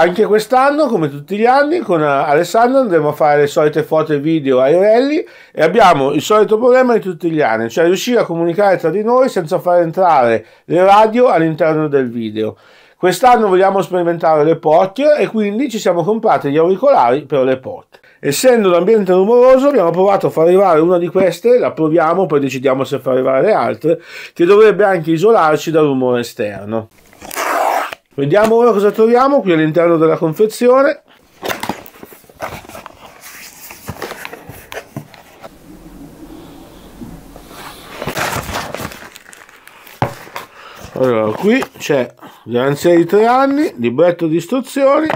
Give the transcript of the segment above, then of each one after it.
Anche quest'anno, come tutti gli anni, con Alessandro andremo a fare le solite foto e video ai rally e abbiamo il solito problema di tutti gli anni, cioè riuscire a comunicare tra di noi senza far entrare le radio all'interno del video. Quest'anno vogliamo sperimentare le POC e quindi ci siamo comprati gli auricolari per le POC. Essendo l'ambiente rumoroso abbiamo provato a far arrivare una di queste, la proviamo, poi decidiamo se far arrivare le altre, che dovrebbe anche isolarci dal rumore esterno. Vediamo ora cosa troviamo qui all'interno della confezione. Allora, qui c'è garanzia di tre anni, libretto di istruzioni,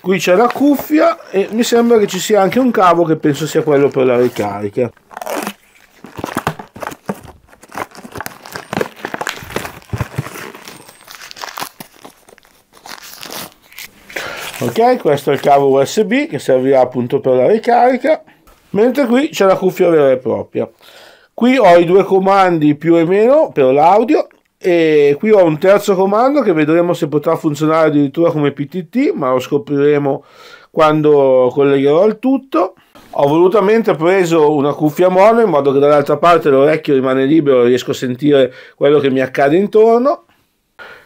qui c'è la cuffia e mi sembra che ci sia anche un cavo che penso sia quello per la ricarica. ok questo è il cavo usb che servirà appunto per la ricarica mentre qui c'è la cuffia vera e propria qui ho i due comandi più e meno per l'audio e qui ho un terzo comando che vedremo se potrà funzionare addirittura come PTT ma lo scopriremo quando collegherò il tutto ho volutamente preso una cuffia mono in modo che dall'altra parte l'orecchio rimane libero e riesco a sentire quello che mi accade intorno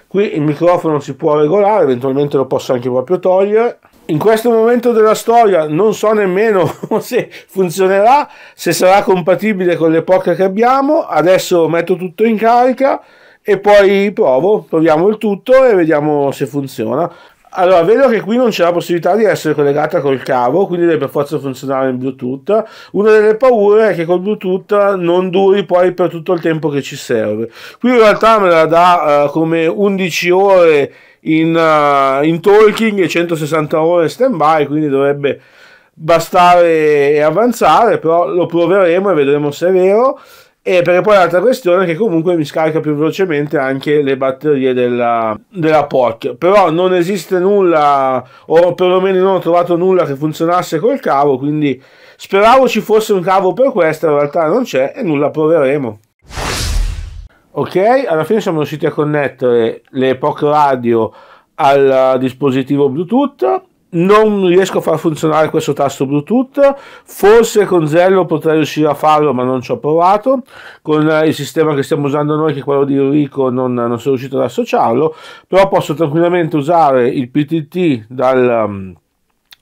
qui il microfono si può regolare eventualmente lo posso anche proprio togliere in questo momento della storia non so nemmeno se funzionerà se sarà compatibile con le poche che abbiamo adesso metto tutto in carica e poi provo proviamo il tutto e vediamo se funziona allora, vedo che qui non c'è la possibilità di essere collegata col cavo, quindi deve per forza funzionare in Bluetooth. Una delle paure è che col Bluetooth non duri poi per tutto il tempo che ci serve. Qui in realtà me la dà uh, come 11 ore in, uh, in talking e 160 ore in stand-by, quindi dovrebbe bastare e avanzare, però lo proveremo e vedremo se è vero e perché poi l'altra questione è che comunque mi scarica più velocemente anche le batterie della, della POC però non esiste nulla o perlomeno non ho trovato nulla che funzionasse col cavo quindi speravo ci fosse un cavo per questo, in realtà non c'è e nulla proveremo ok alla fine siamo riusciti a connettere le POC radio al dispositivo Bluetooth non riesco a far funzionare questo tasto Bluetooth, forse con Zello potrei riuscire a farlo ma non ci ho provato, con eh, il sistema che stiamo usando noi che è quello di Enrico non, non sono riuscito ad associarlo, però posso tranquillamente usare il PTT dal mm,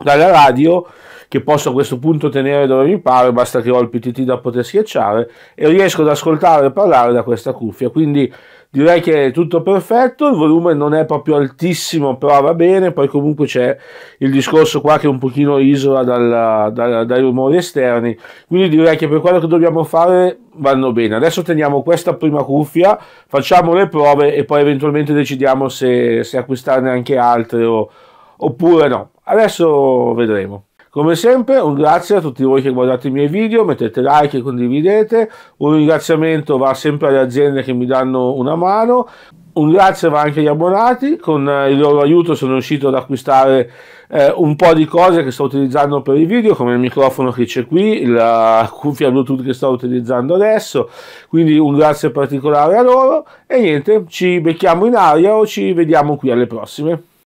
dalla radio che posso a questo punto tenere dove mi pare, basta che ho il PTT da poter schiacciare e riesco ad ascoltare e parlare da questa cuffia, quindi direi che è tutto perfetto, il volume non è proprio altissimo però va bene, poi comunque c'è il discorso qua che è un pochino isola dal, dal, dai rumori esterni, quindi direi che per quello che dobbiamo fare vanno bene. Adesso teniamo questa prima cuffia, facciamo le prove e poi eventualmente decidiamo se, se acquistarne anche altre o oppure no. Adesso vedremo. Come sempre un grazie a tutti voi che guardate i miei video, mettete like e condividete, un ringraziamento va sempre alle aziende che mi danno una mano, un grazie va anche agli abbonati, con eh, il loro aiuto sono riuscito ad acquistare eh, un po' di cose che sto utilizzando per i video, come il microfono che c'è qui, la cuffia Bluetooth che sto utilizzando adesso, quindi un grazie particolare a loro e niente, ci becchiamo in aria o ci vediamo qui alle prossime.